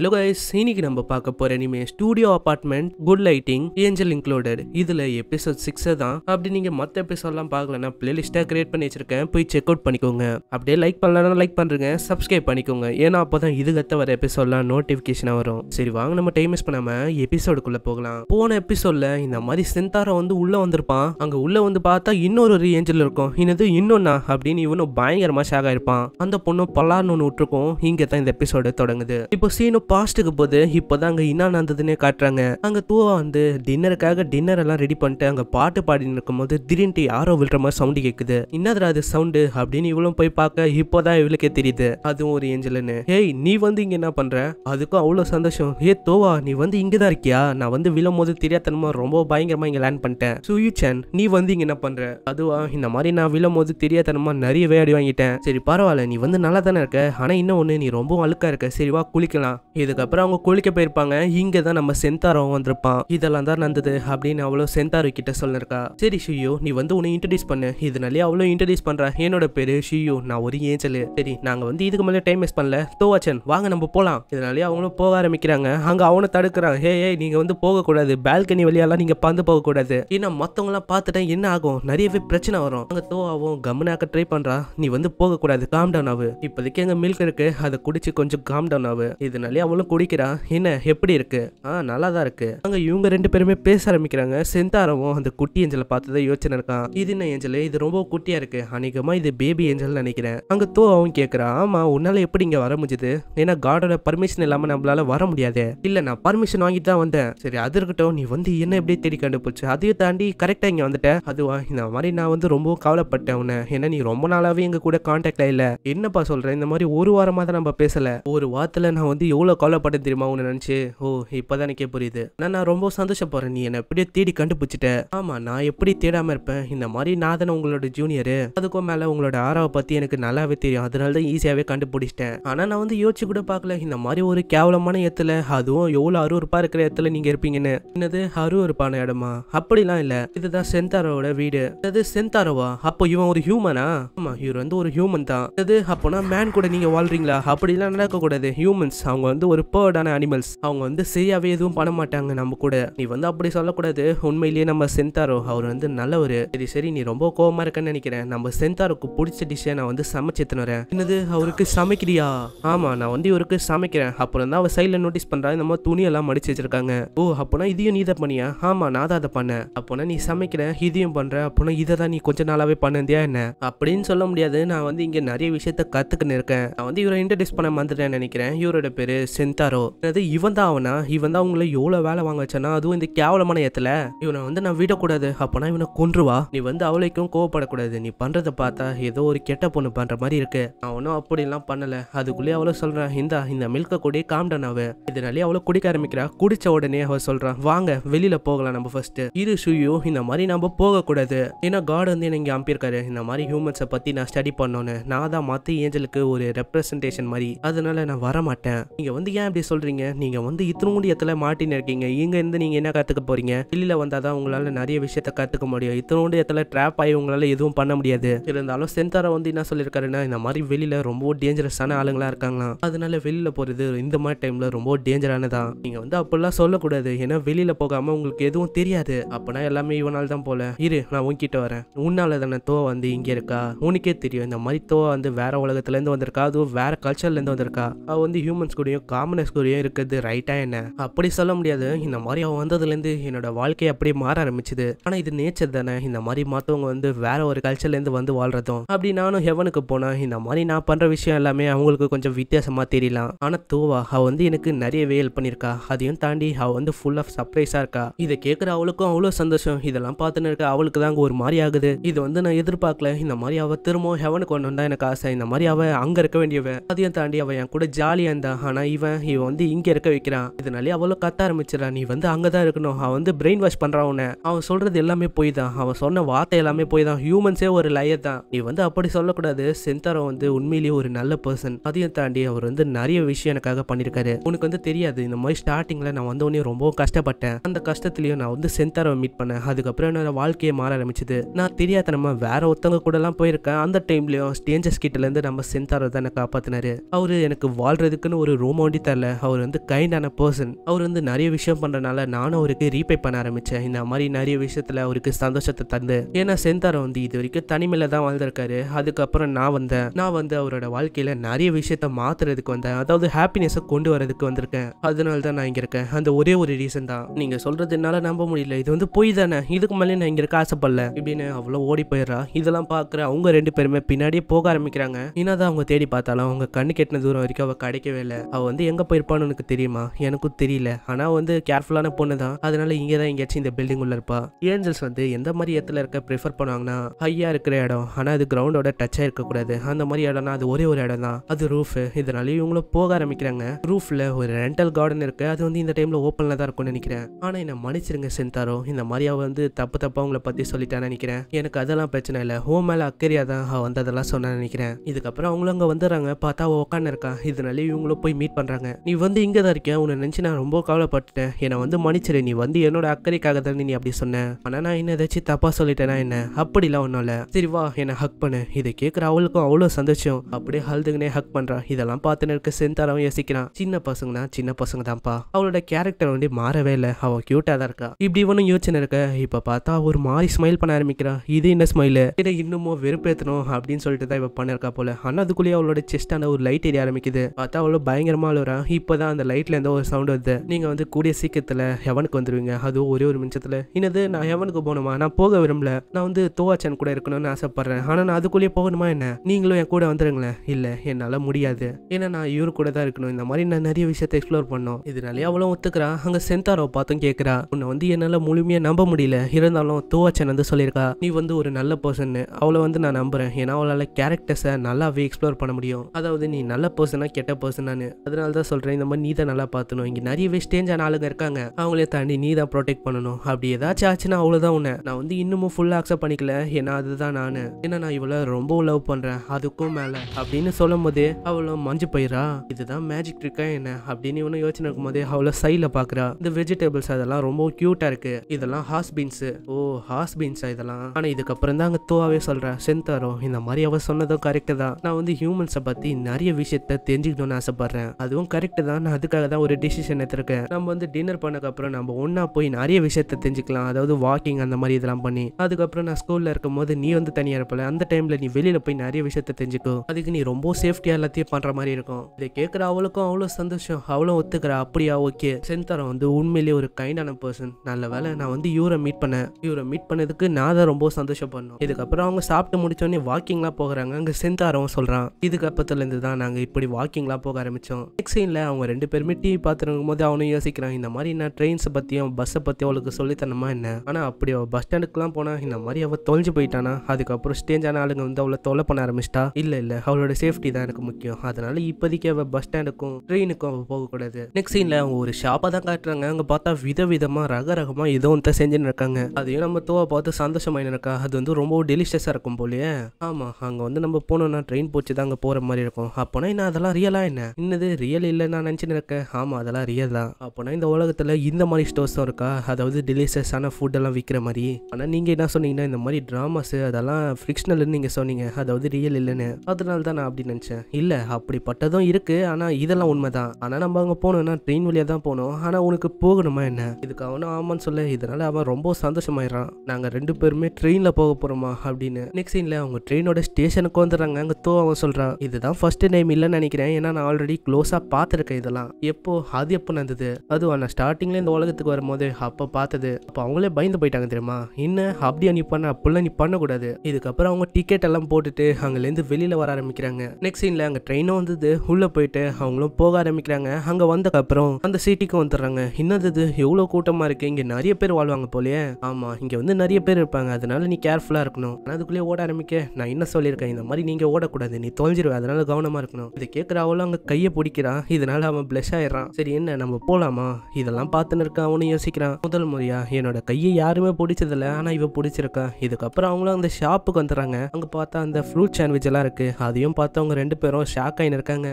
hello guys இன்னைக்கு நம்ம பார்க்க போற anime studio apartment good lighting angel included இதுல எபிசோட் சிக்ஸ் தான் அப்படி நீங்க மத்த எபிசோட்லாம் பார்க்கலன்னா பிளேலிஸ்டா கிரியேட் பண்ணி வச்சிருக்கேன் போய் செக் அவுட் பண்ணிக்கோங்க அப்படியே லைக் பண்ணலன்னா லைக் பண்றீங்க சப்ஸ்கிரைப் பண்ணிக்கோங்க ஏன்னா அப்போதான் இது கத்த வர எபிசோட்லாம் நோட்டிபிகேஷனா வரும் சரி வாங்க நம்ம டைம் வேஸ்ட் பண்ணாம எபிசோடுக்குள்ள போகலாம் போன எபிசோட்ல இந்த மாதிரி சென்தாரா வந்து உள்ள வந்திருப்பான் அங்க உள்ள வந்து பார்த்தா இன்னொரு ஒரு ஏஞ்சல் இருக்கும் இன்னது இன்னொன்னா அப்படின்னு இவனும் பயங்கரமா ஷாக் ஆயிருப்பான் அந்த பொண்ணு பலார்னு ஒன்று விட்டுருக்கும் இங்கே தான் இந்த எபிசோடு தொடங்குது இப்போ சீனு பாஸ்ட்டுக்கு போது இப்போ தான் அங்கே என்ன நடந்ததுன்னே காட்டுறாங்க அங்கே தூவா வந்து டின்னருக்காக டின்னர் எல்லாம் ரெடி பண்ணிட்டு அங்கே பாட்டு பாடினு இருக்கும்போது திடீர்னு யாரோ விழுற மாதிரி சவுண்டு கேட்குது என்னதுடா அது சவுண்டு அப்படின்னு இவ்வளோ போய் பார்க்க இப்போதான் இவளுக்கே தெரியுது அதுவும் ஒரு ஏஞ்சல்னு ஏய் நீ வந்து இங்க என்ன பண்ற அதுக்கும் அவ்வளோ சந்தோஷம் ஏ தோவா நீ வந்து இங்கே தான் இருக்கியா நான் வந்து விழும் போது தெரியாதனமா ரொம்ப பயங்கரமா இங்க லேண்ட் பண்ணிட்டேன் சுயு சேன் நீ வந்து இங்க என்ன பண்ற அதுவா இந்த மாதிரி நான் விழும் போது தெரியாதனமா நிறைய வேடி வாங்கிட்டேன் சரி பரவாயில்ல நீ வந்து நல்லா தானே இருக்க ஆனா இன்னும் ஒன்று நீ ரொம்பவும் அழுக்கா இருக்க சரிவா குளிக்கலாம் இதுக்கப்புறம் அவங்க குளிக்க போயிருப்பாங்க இங்க தான் நம்ம செந்தாரம் வந்திருப்பான் இதெல்லாம் தான் நடந்தது அப்படின்னு அவ்வளோ செந்தாரு கிட்ட சொல்லிருக்கா சரி ஷியோ நீ வந்து உன்னை இன்ட்ரடியூஸ் பண்ணு இதனாலே அவ்வளோ இன்ட்ரடியூஸ் பண்ற என்னோட பேரு ஷியோ நான் ஒரு ஏஞ்சல் சரி நாங்க வந்து இதுக்கு மேலே டைம் வேஸ்ட் பண்ணல தோவாச்சன் வாங்க நம்ம போலாம் இதனாலே அவங்களும் போக ஆரம்பிக்கிறாங்க அங்க அவனை தடுக்கிறான் ஹே ஏய் நீங்க வந்து போகக்கூடாது பால்கனி வழியெல்லாம் நீங்க பந்து போகக்கூடாது ஏன்னா எல்லாம் பாத்துட்டா என்ன ஆகும் நிறையவே பிரச்சனை வரும் அங்க தோவாவும் கம்னாக்க ட்ரை பண்றா நீ வந்து போகக்கூடாது காம் டவுன் ஆகு இப்போதைக்கு எங்க மில்க் இருக்கு அதை குடிச்சு கொஞ்சம் காம் டவுன் ஆகு இதனாலே சொல்லி அவளும் குடிக்கிறான் என்ன எப்படி இருக்கு ஆ நல்லா தான் இருக்கு அங்க இவங்க ரெண்டு பேருமே பேச ஆரம்பிக்கிறாங்க செந்தாரவும் அந்த குட்டி ஏஞ்சலை பார்த்ததை யோசனை இருக்கான் இது என்ன ஏஞ்சல் இது ரொம்ப குட்டியா இருக்கு அநேகமா இது பேபி ஏஞ்சல் நினைக்கிறேன் அங்க தோ அவன் கேக்குறான் ஆமா உன்னால எப்படி இங்க வர முடிஞ்சது ஏன்னா காடோட பர்மிஷன் இல்லாம நம்மளால வர முடியாது இல்ல நான் பர்மிஷன் வாங்கிட்டு தான் வந்தேன் சரி அது இருக்கட்டும் நீ வந்து என்ன எப்படி தேடி கண்டுபிடிச்சு அதையும் தாண்டி கரெக்டா இங்க வந்துட்டேன் அதுவா இந்த மாதிரி நான் வந்து ரொம்ப கவலைப்பட்டேன் உன ஏன்னா நீ ரொம்ப நாளாவே எங்க கூட கான்டாக்ட் ஆயில என்னப்பா சொல்ற இந்த மாதிரி ஒரு வாரமா தான் நம்ம பேசல ஒரு வாரத்துல நான் வந்து எவ்வளவு எவ்வளோ கவலைப்பட்டேன் தெரியுமா உன்னை நினச்சி ஓ இப்பதான் எனக்கே புரியுது நான் நான் ரொம்ப சந்தோஷப்படுறேன் நீ என்னை எப்படியோ தேடி கண்டுபிடிச்சிட்ட ஆமா நான் எப்படி தேடாமல் இருப்பேன் இந்த மாதிரி நான் தானே உங்களோட ஜூனியரு அதுக்கும் மேலே உங்களோட ஆறாவை பத்தி எனக்கு நல்லாவே தெரியும் அதனால தான் ஈஸியாகவே கண்டுபிடிச்சிட்டேன் ஆனா நான் வந்து யோசிச்சு கூட பாக்கல இந்த மாதிரி ஒரு கேவலமான இடத்துல அதுவும் எவ்வளவு அருவறுப்பாக இருக்கிற இடத்துல நீங்க இருப்பீங்கன்னு என்னது அருவறுப்பான இடமா அப்படிலாம் இல்லை இதுதான் செந்தாரோட வீடு அது செந்தாரோவா அப்போ இவன் ஒரு ஹியூமனா ஆமா இவர் வந்து ஒரு ஹியூமன் தான் அது அப்போனா மேன் கூட நீங்க வாழ்றீங்களா அப்படிலாம் நடக்கக்கூடாது ஹியூமன்ஸ் அவங்க வந்து வந்து ஒரு பேர்டான அனிமல்ஸ் அவங்க வந்து சரியாவே எதுவும் பண்ண மாட்டாங்க நம்ம கூட நீ வந்து அப்படி சொல்லக்கூடாது உண்மையிலேயே நம்ம சென்தாரோ அவர் வந்து நல்லவர் சரி சரி நீ ரொம்ப கோபமா இருக்கன்னு நினைக்கிறேன் நம்ம சென்தாருக்கு பிடிச்ச டிஷ்ஷை நான் வந்து சமைச்சு தந்துறேன் என்னது அவருக்கு சமைக்கிறியா ஆமா நான் வந்து இவருக்கு சமைக்கிறேன் அப்புறம் தான் அவர் சைடில் நோட்டீஸ் பண்றா இந்த மாதிரி துணியெல்லாம் மடிச்சு வச்சிருக்காங்க ஓ அப்போனா இதையும் நீ இதை பண்ணியா ஆமா நான் தான் அதை பண்ணேன் அப்போனா நீ சமைக்கிற இதையும் பண்ற அப்போனா இதை தான் நீ கொஞ்ச நாளாவே பண்ணியா என்ன அப்படின்னு சொல்ல முடியாது நான் வந்து இங்க நிறைய விஷயத்த கத்துக்கின்னு இருக்கேன் நான் வந்து இவரை இன்ட்ரடியூஸ் பண்ண மாதிரி நினைக்கிறேன் இவரோட பேரு சென்தாரோ அது இவன் தான் அவனா இவன் தான் உங்களை எவ்வளோ வேலை வாங்க வச்சானா அதுவும் இந்த கேவலமான இடத்துல இவனை வந்து நான் விடக்கூடாது அப்பனா இவனை கொன்றுவா நீ வந்து அவளைக்கும் கோவப்படக்கூடாது நீ பண்றதை பார்த்தா ஏதோ ஒரு கெட்ட பொண்ணு பண்ணுற மாதிரி இருக்கு நான் ஒன்றும் அப்படிலாம் பண்ணலை அதுக்குள்ளேயே அவ்வளோ சொல்றான் இந்தா இந்த மில்க கூட காம்டன் டவுன் இதனாலே அவ்வளோ குடிக்க ஆரம்பிக்கிறா குடிச்ச உடனே அவள் சொல்றான் வாங்க வெளியில் போகலாம் நம்ம ஃபர்ஸ்ட் இரு ஷூயோ இந்த மாதிரி நம்ம போகக்கூடாது ஏன்னா காட் வந்து என்ன இங்கே அம்பியிருக்காரு இந்த மாதிரி ஹியூமன்ஸை பற்றி நான் ஸ்டடி பண்ணோன்னு நான் தான் மாற்றி ஏஞ்சலுக்கு ஒரு ரெப்ரஸன்டேஷன் மாதிரி அதனால நான் வரமாட்டேன் மாட்டேன் வந்து வந்து ஏன் இப்படி சொல்கிறீங்க நீங்கள் வந்து இத்தனை இத்தினூண்டியத்தில் மாட்டின்னு இருக்கீங்க இருந்து நீங்கள் என்ன கற்றுக்க போகிறீங்க வெளியில் வந்தால் தான் உங்களால் நிறைய விஷயத்த கற்றுக்க முடியும் இத்தனை இத்தினூண்டியத்தில் ட்ராப் ஆகி உங்களால் எதுவும் பண்ண முடியாது இருந்தாலும் சென்தாரை வந்து என்ன சொல்லியிருக்காருன்னா இந்த மாதிரி வெளியில ரொம்ப டேஞ்சரஸான ஆளுங்களா இருக்காங்களாம் அதனால வெளியில் போகிறது இந்த மாதிரி டைமில் ரொம்ப டேஞ்சரானதான் நீங்கள் வந்து அப்படிலாம் சொல்லக்கூடாது ஏன்னா வெளியில் போகாமல் உங்களுக்கு எதுவும் தெரியாது அப்பனா எல்லாமே இவனால தான் போல இரு நான் உன்கிட்ட வரேன் உன்னால தானே தோ வந்து இங்கே இருக்கா உனக்கே தெரியும் இந்த மாதிரி தோ வந்து வேற உலகத்துலேருந்து வந்திருக்கா அதுவும் வேற கல்ச்சர்லேருந்து வந்திருக்கா அவள் வந்து ஹியூமன்ஸ் கூடயும் காமன் எக்ஸ்கூரியும் இருக்கிறது ரைட்டா என்ன அப்படி சொல்ல முடியாது இந்த மாதிரி அவன் இருந்து என்னோட வாழ்க்கை அப்படியே மாற ஆரம்பிச்சுது ஆனால் இது நேச்சர் தானே இந்த மாதிரி மற்றவங்க வந்து வேற ஒரு கல்ச்சர்ல இருந்து வந்து வாழ்றதும் அப்படி நானும் ஹெவனுக்கு போனேன் இந்த மாதிரி நான் பண்ற விஷயம் எல்லாமே அவங்களுக்கு கொஞ்சம் வித்தியாசமா தெரியலாம் ஆனால் தூவா அவள் வந்து எனக்கு நிறைய வேல் பண்ணிருக்கா அதையும் தாண்டி அவள் வந்து ஃபுல் ஆஃப் சர்ப்ரைஸா இருக்கா இதை கேட்கற அவளுக்கும் அவ்வளவு சந்தோஷம் இதெல்லாம் பார்த்துன்னு இருக்க அவளுக்கு தான் ஒரு மாதிரி ஆகுது இது வந்து நான் எதிர்பார்க்கல இந்த மாதிரி அவள் திரும்பவும் ஹெவனுக்கு ஒன்று தான் எனக்கு ஆசை இந்த மாதிரி அவள் அங்கே இருக்க வேண்டியவன் அதையும் தாண்டி அவள் என் கூட ஜாலியாக இருந்தா ஆனால் இவன் இவன் வந்து இங்க இருக்க வைக்கிறான் இதனாலே அவ்வளவு கத்த ஆரம்பிச்சிடறான் நீ வந்து அங்கதான் இருக்கணும் அவன் வந்து பிரெயின் வாஷ் பண்றான் உன்னை அவன் சொல்றது எல்லாமே போய் தான் அவன் சொன்ன வார்த்தை எல்லாமே போய் தான் ஹியூமன்ஸே ஒரு லயர் தான் நீ வந்து அப்படி சொல்லக்கூடாது செந்தாரம் வந்து உண்மையிலேயே ஒரு நல்ல பர்சன் அதையும் தாண்டி அவர் வந்து நிறைய விஷயம் எனக்காக பண்ணிருக்காரு உனக்கு வந்து தெரியாது இந்த மாதிரி ஸ்டார்டிங்ல நான் வந்த உடனே ரொம்ப கஷ்டப்பட்டேன் அந்த கஷ்டத்திலயும் நான் வந்து செந்தாரவை மீட் பண்ணேன் அதுக்கப்புறம் என்னோட வாழ்க்கையை மாற ஆரம்பிச்சது நான் தெரியாத நம்ம வேற ஒருத்தவங்க கூட எல்லாம் போயிருக்கேன் அந்த டைம்லயும் ஸ்டேஞ்சஸ் கிட்ட இருந்து நம்ம செந்தாரம் தான் காப்பாத்தினாரு அவரு எனக்கு வாழ்றதுக்குன்னு ஒரு ரூம் அமௌண்ட்டே தரல அவர் வந்து கைண்டான பர்சன் அவர் வந்து நிறைய விஷயம் பண்ணுறனால நானும் அவருக்கு ரீபே பண்ண ஆரம்பித்தேன் இந்த மாதிரி நிறைய விஷயத்தில் அவருக்கு சந்தோஷத்தை தந்து ஏன்னா செந்தாரை வந்து இது வரைக்கும் தனிமையில் தான் வாழ்ந்திருக்காரு அதுக்கப்புறம் நான் வந்தேன் நான் வந்து அவரோட வாழ்க்கையில் நிறைய விஷயத்த மாற்றுறதுக்கு வந்தேன் அதாவது ஹாப்பினஸை கொண்டு வரதுக்கு வந்திருக்கேன் அதனால தான் நான் இங்கே இருக்கேன் அந்த ஒரே ஒரு ரீசன் தான் நீங்கள் சொல்கிறதுனால நம்ப முடியல இது வந்து பொய் தானே இதுக்கு மேலே நான் இங்கே இருக்க ஆசைப்படல இப்படின்னு அவ்வளோ ஓடி போயிடுறா இதெல்லாம் பார்க்குற அவங்க ரெண்டு பேருமே பின்னாடியே போக ஆரம்பிக்கிறாங்க ஏன்னா தான் அவங்க தேடி பார்த்தாலும் அவங்க கண்ணு கெட்டின தூரம் வரைக்கும் அவள் கிடைக்கவே இல்லை அவ வந்து எங்கே போயிருப்பான்னு எனக்கு தெரியுமா எனக்கும் தெரியல ஆனால் வந்து கேர்ஃபுல்லான பொண்ணு தான் அதனால இங்கே தான் எங்கேயாச்சும் இந்த பில்டிங் உள்ள இருப்பா ஏஞ்சல்ஸ் வந்து எந்த மாதிரி இடத்துல இருக்க ப்ரிஃபர் பண்ணுவாங்கன்னா ஹையா இருக்கிற இடம் ஆனால் அது கிரவுண்டோட டச்சாக இருக்கக்கூடாது அந்த மாதிரி இடம்னா அது ஒரே ஒரு இடம் தான் அது ரூஃப் இதனால இவங்களும் போக ஆரம்பிக்கிறாங்க ரூஃபில் ஒரு ரெண்டல் கார்டன் இருக்கு அது வந்து இந்த டைமில் ஓப்பனில் தான் இருக்கும்னு நினைக்கிறேன் ஆனால் என்னை மன்னிச்சிருங்க சென்தாரோ இந்த மாதிரி அவள் வந்து தப்பு தப்பாக உங்களை பற்றி சொல்லிட்டான்னு நினைக்கிறேன் எனக்கு அதெல்லாம் பிரச்சனை இல்லை ஹோம் மேலே அக்கறியா தான் வந்ததெல்லாம் வந்து நினைக்கிறேன் இதுக்கப்புறம் அவங்களும் அங்கே வந்துடுறாங்க பார்த்தா அவள் உட்காந்துருக்கா இதனால இவங்களும் போய் மீட் பண்ணுறாங்க நீ வந்து இங்கே தான் இருக்க உன்னை நினச்சி நான் ரொம்ப கவலைப்பட்டுட்டேன் என்னை வந்து மன்னிச்சிடு நீ வந்து என்னோட அக்கறைக்காக தானே நீ அப்படி சொன்னேன் ஆனால் நான் என்ன ஏதாச்சும் தப்பாக சொல்லிட்டேனா என்ன அப்படிலாம் ஒன்றும் இல்லை சரி வா என்னை ஹக் பண்ணு இதை கேட்குற அவளுக்கும் அவ்வளோ சந்தோஷம் அப்படியே ஹல்துங்கனே ஹக் பண்ணுறான் இதெல்லாம் பார்த்துன்னு இருக்க செந்தாரவன் யோசிக்கிறான் சின்ன பசங்கனா சின்ன பசங்க தான்ப்பா அவளோட கேரக்டர் வந்து மாறவே இல்லை அவள் க்யூட்டாக தான் இருக்கா இப்படி ஒன்றும் யோசனை இருக்க இப்போ பார்த்தா ஒரு மாதிரி ஸ்மைல் பண்ண ஆரம்பிக்கிறா இது என்ன ஸ்மைல் இதை இன்னமும் வெறுப்பேற்றணும் அப்படின்னு சொல்லிட்டு தான் இவள் பண்ணிருக்கா போல ஆனால் அதுக்குள்ளேயே அவளோட செஸ்டான ஒரு லைட் எரிய ஆரம்பிக்குது பார்த்தா அவ்வளோ பயங்கரமா மாலோரா இப்போ தான் அந்த லைட்டில் எந்த ஒரு சவுண்ட் வருது நீங்கள் வந்து கூடிய சீக்கிரத்தில் ஹெவனுக்கு வந்துடுவீங்க அதுவும் ஒரே ஒரு நிமிஷத்தில் என்னது நான் ஹெவனுக்கு போகணுமா நான் போக விரும்பல நான் வந்து தோவாச்சன் கூட இருக்கணும்னு ஆசைப்பட்றேன் ஆனால் நான் அதுக்குள்ளேயே போகணுமா என்ன நீங்களும் என் கூட வந்துடுங்களேன் இல்லை என்னால் முடியாது ஏன்னா நான் இவரு கூட தான் இருக்கணும் இந்த மாதிரி நான் நிறைய விஷயத்தை எக்ஸ்ப்ளோர் பண்ணோம் இதனாலே அவ்வளோ ஒத்துக்கிறான் அங்கே சென்தாரோ பார்த்தும் கேட்குறா உன்னை வந்து என்னால் முழுமையாக நம்ப முடியல இருந்தாலும் தோவாச்சன் வந்து சொல்லியிருக்கா நீ வந்து ஒரு நல்ல பர்சன்னு அவளை வந்து நான் நம்புறேன் ஏன்னா அவளால் கேரக்டர்ஸை நல்லாவே எக்ஸ்ப்ளோர் பண்ண முடியும் அதாவது நீ நல்ல பர்சனா கெட்ட பர்சனான்னு அதனால அதனால தான் சொல்கிறேன் இந்த மாதிரி நீ தான் நல்லா பார்த்துணும் இங்கே நிறைய ஆன ஆளுங்க இருக்காங்க அவங்களே தாண்டி நீ தான் ப்ரொடெக்ட் பண்ணணும் அப்படி ஏதாச்சும் ஆச்சுன்னா அவ்வளோதான் உன்னை நான் வந்து இன்னமும் ஃபுல்லாக அக்செப்ட் பண்ணிக்கல ஏன்னா அதுதான் நான் ஏன்னா நான் இவ்வளோ ரொம்ப லவ் பண்ணுறேன் அதுக்கும் மேலே அப்படின்னு சொல்லும் போதே அவ்வளோ மஞ்சு போயிடா இதுதான் மேஜிக் ட்ரிக்கா என்ன அப்படின்னு இவனும் யோசனை இருக்கும் போதே அவ்வளோ சைடில் பார்க்குறா இந்த வெஜிடபிள்ஸ் அதெல்லாம் ரொம்ப க்யூட்டாக இருக்குது இதெல்லாம் ஹாஸ் பீன்ஸு ஓ ஹாஸ் பீன்ஸா இதெல்லாம் ஆனால் இதுக்கப்புறம் தான் அங்கே தோவாவே சொல்கிறேன் செந்தாரோ இந்த மாதிரி அவள் சொன்னதும் கரெக்டு தான் நான் வந்து ஹியூமன்ஸை பற்றி நிறைய விஷயத்த தெரிஞ்சுக்கணும்னு ஆசைப்படுறேன் அதுவும் கரெக்டு தான் நான் அதுக்காக தான் ஒரு டிசிஷன் எடுத்திருக்கேன் நம்ம வந்து டின்னர் பண்ணக்கப்புறம் நம்ம ஒன்றா போய் நிறைய விஷயத்த தெரிஞ்சுக்கலாம் அதாவது வாக்கிங் அந்த மாதிரி இதெல்லாம் பண்ணி அதுக்கப்புறம் நான் ஸ்கூலில் இருக்கும் போது நீ வந்து தனியாக இருப்பல அந்த டைமில் நீ வெளியில் போய் நிறைய விஷயத்த தெரிஞ்சுக்கோ அதுக்கு நீ ரொம்ப சேஃப்டியா எல்லாத்தையும் பண்ணுற மாதிரி இருக்கும் இதை கேட்குற அவளுக்கும் அவ்வளோ சந்தோஷம் அவ்வளோ ஒத்துக்கிற அப்படியா ஓகே சென்தாரம் வந்து உண்மையிலேயே ஒரு கைண்டான பர்சன் நல்ல வேலை நான் வந்து யூரை மீட் பண்ணேன் இவரை மீட் பண்ணதுக்கு நான் தான் ரொம்ப சந்தோஷம் பண்ணோம் இதுக்கப்புறம் அவங்க சாப்பிட்டு முடிச்சோடனே வாக்கிங்லாம் போகிறாங்க அங்கே சொல்றான் சொல்கிறான் இதுக்கப்புறத்துலேருந்து தான் நாங்கள் இப்படி வாக்கிங்லாம் போக ஆரம்பித்தோம் நெக்ஸ்ட் அவங்க ரெண்டு பேருமே டிவி பார்த்துருக்கும் போது அவனும் யோசிக்கிறான் இந்த மாதிரி நான் ட்ரெயின்ஸை பற்றியும் பஸ்ஸை பற்றி அவளுக்கு சொல்லித்தரணுமா என்ன ஆனால் அப்படி அவள் பஸ் ஸ்டாண்டுக்குலாம் போனால் இந்த மாதிரி அவள் தொலைஞ்சு போயிட்டானா அதுக்கப்புறம் ஸ்டேஞ்சான ஆளுங்க வந்து அவளை தொலை பண்ண ஆரம்பிச்சிட்டா இல்லை இல்லை அவளோட சேஃப்டி தான் எனக்கு முக்கியம் அதனால இப்போதைக்கு அவள் பஸ் ஸ்டாண்டுக்கும் ட்ரெயினுக்கும் அவள் போகக்கூடாது நெக்ஸ்ட் சீனில் அவங்க ஒரு ஷாப்பாக தான் காட்டுறாங்க அங்கே பார்த்தா விதவிதமாக ரக ரகமாக ஏதோ ஒன்று செஞ்சுன்னு இருக்காங்க அதையும் நம்ம தோவை பார்த்து சந்தோஷமாக இருக்கா அது வந்து ரொம்ப டெலிஷியஸாக இருக்கும் போலயே ஆமாம் அங்கே வந்து நம்ம போனோம்னா ட்ரெயின் போச்சு தான் அங்கே போகிற மாதிரி இருக்கும் அப்போனா என்ன அதெல்லாம் ரியலாக என்ன ரியல் ரியல் இல்லைன்னு நான் நினச்சின்னு இருக்கேன் ஆமாம் அதெல்லாம் ரியல் தான் அப்போனா இந்த உலகத்தில் இந்த மாதிரி ஸ்டோர்ஸ் தான் இருக்கா அதாவது டெலிஷியஸான ஃபுட்டெல்லாம் விற்கிற மாதிரி ஆனால் நீங்கள் என்ன சொன்னீங்கன்னா இந்த மாதிரி ட்ராமாஸு அதெல்லாம் ஃபிக்ஷனல்னு நீங்கள் சொன்னீங்க அதாவது ரியல் இல்லைன்னு அதனால தான் நான் அப்படி நினச்சேன் இல்லை அப்படிப்பட்டதும் இருக்குது ஆனால் இதெல்லாம் உண்மை தான் ஆனால் நம்ம அங்கே போனோம்னா ட்ரெயின் வழியாக தான் போனோம் ஆனால் உனக்கு போகணுமா என்ன இதுக்கு அவனும் ஆமான்னு சொல்ல இதனால் அவன் ரொம்ப சந்தோஷமாயிடறான் நாங்கள் ரெண்டு பேருமே ட்ரெயினில் போக போகிறோமா அப்படின்னு நெக்ஸ்ட் சீனில் அவங்க ட்ரெயினோட ஸ்டேஷனுக்கு வந்துடுறாங்க அங்கே தோ அவன் சொல்கிறான் இதுதான் ஃபர்ஸ்ட் டைம் இல்லைன்னு நினைக்கிறேன் ஏன்னா நான் ஆல்ரெடி க்ளோஸாக நான் பார்த்துருக்கேன் இதெல்லாம் எப்போ அது எப்போ நடந்தது அதுவும் நான் ஸ்டார்டிங்ல இந்த உலகத்துக்கு வரும்போது அப்போ பார்த்தது அப்போ அவங்களே பயந்து போயிட்டாங்க தெரியுமா என்ன அப்படியா நீ பண்ண அப்படிலாம் நீ பண்ணக்கூடாது இதுக்கப்புறம் அவங்க டிக்கெட் எல்லாம் போட்டுட்டு அங்கேருந்து வெளியில் வர ஆரம்பிக்கிறாங்க நெக்ஸ்ட் சீன்ல அங்கே ட்ரெயினும் வந்தது உள்ளே போயிட்டு அவங்களும் போக ஆரம்பிக்கிறாங்க அங்கே வந்தக்கப்புறம் அந்த சீட்டுக்கு வந்துடுறாங்க என்னது எவ்வளோ கூட்டமாக இருக்குது இங்கே நிறைய பேர் வாழ்வாங்க போலயே ஆமா இங்கே வந்து நிறைய பேர் இருப்பாங்க அதனால நீ கேர்ஃபுல்லாக இருக்கணும் அதுக்குள்ளேயே ஓட ஆரம்பிக்க நான் என்ன சொல்லியிருக்கேன் இந்த மாதிரி நீங்கள் ஓடக்கூடாது நீ தொலைஞ்சிருவேன் அதனால கவனமாக இருக்கணும் இதை கேட்குற அவளும் அங்கே கையை பிடிக்க நினைக்கிறான் இதனால அவன் பிளஷ் ஆயிடுறான் சரி என்ன நம்ம போகலாமா இதெல்லாம் பார்த்துன்னு இருக்கான் அவனும் யோசிக்கிறான் முதல் முறையா என்னோட கையை யாருமே பிடிச்சதில்ல ஆனால் இவ பிடிச்சிருக்கா இதுக்கப்புறம் அவங்களும் அந்த ஷாப்புக்கு வந்துடுறாங்க அங்க பார்த்தா அந்த ஃப்ரூட் சாண்ட்விச் எல்லாம் இருக்கு அதையும் பார்த்து அவங்க ரெண்டு பேரும் ஷாக் ஆகி இருக்காங்க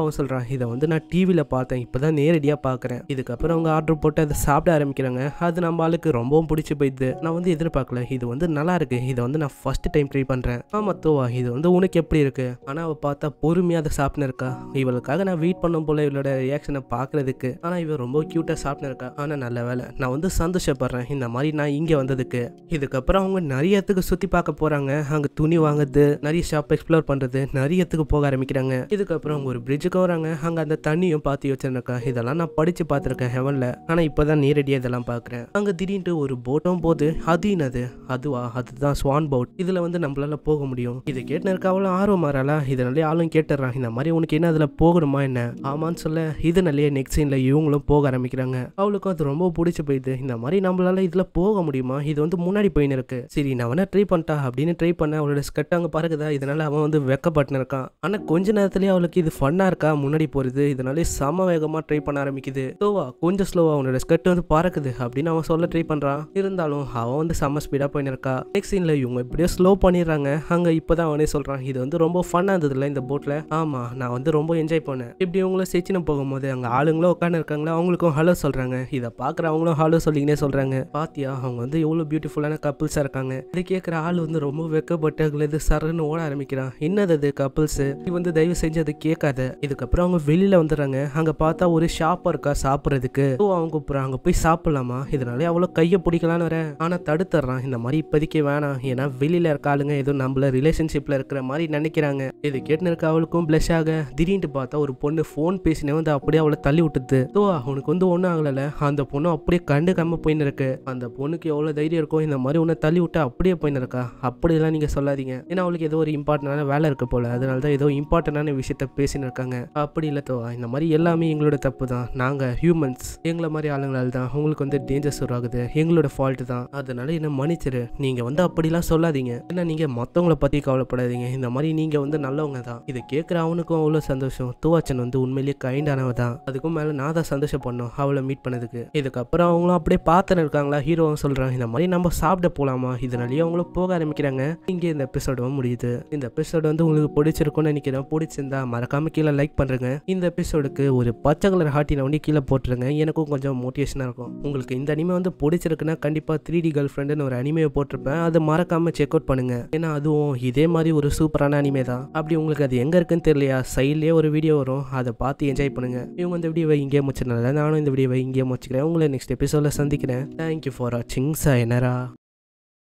அவன் சொல்கிறான் இதை வந்து நான் டிவியில் பார்த்தேன் இப்போ தான் நேரடியாக பார்க்குறேன் இதுக்கப்புறம் அவங்க ஆர்டர் போட்டு அதை சாப்பிட ஆரம்பிக்கிறாங்க அது நம்ம ஆளுக்கு ரொம்பவும் பிடிச்சி போயிடுது நான் வந்து எதிர்பார்க்கல இது வந்து நல்லா இருக்கு இதை வந்து நான் ஃபர்ஸ்ட் டைம் ட்ரை பண்ணுறேன் ஆமா தோவா இது வந்து உனக்கு எப்படி இருக்கு ஆனால் அவ பார்த்தா பொறுமையாக அதை சாப்பிட்னு இருக்கா இவளுக்காக நான் வெயிட் பண்ணும் போல் இவளோட ரியாக்ஷனை பார்க்கறதுக்கு ஆனால் இவன் ரொம்ப க்யூட்டாக சாப்பிட்டு இருக்கா ஆனால் நல்ல வேலை நான் வந்து சந்தோஷப்படுறேன் இந்த மாதிரி நான் இங்கே வந்ததுக்கு இதுக்கப்புறம் அவங்க நிறைய இடத்துக்கு சுற்றி பார்க்க போகிறாங்க அங்கே துணி வாங்குறது நிறைய ஷாப் எக்ஸ்ப்ளோர் பண்ணுறது நிறைய இடத்துக்கு போக ஆரம்பிக்கிறாங்க இதுக்கப்புறம் அவங்க ஒரு பிரிட்ஜுக்கு வராங்க அங்கே அந்த தண்ணியும் பார்த்து வச்சிருக்கேன் இதெல்லாம் நான் படித்து பார்த்துருக்கேன் ஹெவனில் ஆனால் இப்போ தான் நேரடியாக இதெல்லாம் பார்க்குறேன் அங்கே திடீர்னு ஒரு போட்டும் போது அது அதுவா அதுதான் ஸ்வான் போட் இதில் வந்து நம்மளால போக முடியும் இது கேட்டு இருக்க அவ்வளோ ஆர்வம் மாறலா இதனாலே ஆளும் கேட்டுறான் இந்த மாதிரி உனக்கு என்ன அதில் போகணுமா என்ன ஆமான்னு சொல்ல இதனாலேயே நெக்ஸ்ட் சீனில் இவங்களும் போக ஆரம்பிக்கிறாங்க அவளுக்கும் அது ரொம்ப பிடிச்சி போயிடுது இந்த மாதிரி நம்மளால இதில் போக முடியுமா இது வந்து முன்னாடி போயின்னு இருக்கு சரி நான் வேணா ட்ரை பண்ணிட்டா அப்படின்னு ட்ரை பண்ண அவளோட ஸ்கெட் அங்கே பறகுதா இதனால அவன் வந்து வெக்கப்பட்டு இருக்கான் ஆனால் கொஞ்ச நேரத்துலேயே அவளுக்கு இது ஃபன்னாக இருக்கா முன்னாடி போகிறது இதனாலே செம வேகமாக ட்ரை பண்ண ஆரம்பிக்குது ஸ்லோவா கொஞ்சம் ஸ்லோவா அவனோட ஸ்கெட் வந்து பறக்குது அப்படின்னு அவன் சொல்ல ட்ரை பண்ணுறான் இருந்தாலும் அவன் வந்து செம்ம ஸ்பீடாக போயின்னு இருக்கா நெக்ஸ்ட் சீனில் இவங்க இப்படியே ஸ்லோ பண்ணிடுறாங்க அங்கே இப்போ தான் அவனே சொல்கிறான் இது வந்து ரொம்ப ஃபன்னாக இருந்ததுல இந்த போட்டில் ஆமாம் நான் வந்து ரொம்ப என்ஜாய் பண்ணேன் இப்படி இவங்கள போகும் போகும்போது அங்கே ஆளுங்களும் உட்காந்து இருக்காங்களா அவங்களுக்கும் ஹலோ சொல்கிறாங்க இதை பார்க்குற அவங்களும் ஹலோ சொல்லிங்கன்னே சொல்கிறாங்க பாத்தியா அவங்க வந்து எவ்வளோ பியூட்டிஃபுல்லான கப்புள்ஸாக இருக்காங்க இதை கேட்குற ஆள் வந்து ரொம்ப வெக்கப்பட்டு சரன்னு ஓட ஆரம்பிக்கிறான் என்னது அது கப்புள்ஸ் இது வந்து தயவு செஞ்சு அதை கேட்காத இதுக்கப்புறம் அவங்க வெளியில் வந்துடுறாங்க அங்கே பார்த்தா ஒரு ஷாப்பாக இருக்கா சாப்பிட்றதுக்கு ஸோ அவங்க அப்புறம் அங்கே போய் சாப்பிட்லாமா இதனால அவ்வளோ கையை பிடிக்கலான்னு வரேன் ஆனால் தடுத்துறான் இந்த மாதிரி இப்போதைக்கு வேணாம் ஏன்னா வெளியில் இருக்க ஆளுங்க எதுவும் நம்மள ரிலேஷன்ஷிப்பில் இருக்கிற மாதிரி நினைக்கிறாங்க இது கேட்டுன்னு இருக்க அவளுக்கும் பிளஷ் ஆக திடீர்னு பார்த்தா ஒரு பொண்ணு பொண்ணு ஃபோன் பேசினே வந்து அப்படியே அவளை தள்ளி விட்டுது ஸோ அவனுக்கு வந்து ஒன்றும் ஆகலை அந்த பொண்ணு அப்படியே கம்ம போயின்னு இருக்கு அந்த பொண்ணுக்கு எவ்வளோ தைரியம் இருக்கோ இந்த மாதிரி ஒன்று தள்ளி விட்டு அப்படியே போயின்னு இருக்கா அப்படிலாம் நீங்கள் சொல்லாதீங்க ஏன்னா அவளுக்கு ஏதோ ஒரு இம்பார்ட்டண்டான வேலை இருக்கு போல் அதனால தான் ஏதோ இம்பார்ட்டண்டான விஷயத்த பேசின்னு இருக்காங்க அப்படி இல்லை தோவா இந்த மாதிரி எல்லாமே எங்களோட தப்பு தான் நாங்கள் ஹியூமன்ஸ் எங்களை மாதிரி ஆளுங்களால் தான் உங்களுக்கு வந்து டேஞ்சர்ஸ் உருவாகுது எங்களோட ஃபால்ட்டு தான் அதனால என்ன மன்னிச்சிரு நீங்கள் வந்து அப்படிலாம் சொல்லாதீங்க ஏன்னா நீங்கள் மற்றவங்களை பற்றி கவலைப்படாதீங்க இந்த மாதிரி நீங்கள் வந்து நல்லவங்க தான் இதை கேட்குற அவனுக்கும் அவ்வளோ சந்தோஷம் தூவாச்சு நாதன் வந்து உண்மையிலேயே கைண்டானவ தான் அதுக்கும் மேலே நான் தான் சந்தோஷப்படணும் அவளை மீட் பண்ணதுக்கு இதுக்கப்புறம் அவங்களும் அப்படியே பாத்திரம் இருக்காங்களா ஹீரோவும் சொல்கிறாங்க இந்த மாதிரி நம்ம சாப்பிட போகலாமா இதனாலேயே அவங்களும் போக ஆரம்பிக்கிறாங்க இங்க இந்த எபிசோடும் முடியுது இந்த எபிசோடு வந்து உங்களுக்கு பிடிச்சிருக்கும்னு நினைக்கிறேன் பிடிச்சிருந்தா மறக்காம கீழே லைக் பண்றேங்க இந்த எபிசோடுக்கு ஒரு பச்சை கலர் ஹாட்டினை வந்து கீழே போட்டுருங்க எனக்கும் கொஞ்சம் மோட்டிவேஷனாக இருக்கும் உங்களுக்கு இந்த அனிமே வந்து பிடிச்சிருக்குன்னா கண்டிப்பாக த்ரீ டி கேர்ள் ஃப்ரெண்டுன்னு ஒரு அனிமையை போட்டிருப்பேன் அது மறக்காமல் செக் அவுட் பண்ணுங்க ஏன்னா அதுவும் இதே மாதிரி ஒரு சூப்பரான அனிமே தான் அப்படி உங்களுக்கு அது எங்கே இருக்குன்னு தெரியலையா சைட்லயே ஒரு வீடியோ வரும் அதை பார்த்து என்ஜாய் பண்ணுங்கள் இவங்க இந்த வீடியோவை இங்கே முடிச்சதுனால நானும் இந்த வீடியோவை இங்கே முடிச்சுக்கிறேன் உங்களை நெக்ஸ்ட் எபிசோடில் சந்திக்கிறேன் தேங்க்யூ ஃபார் வாட்சிங் என்னரா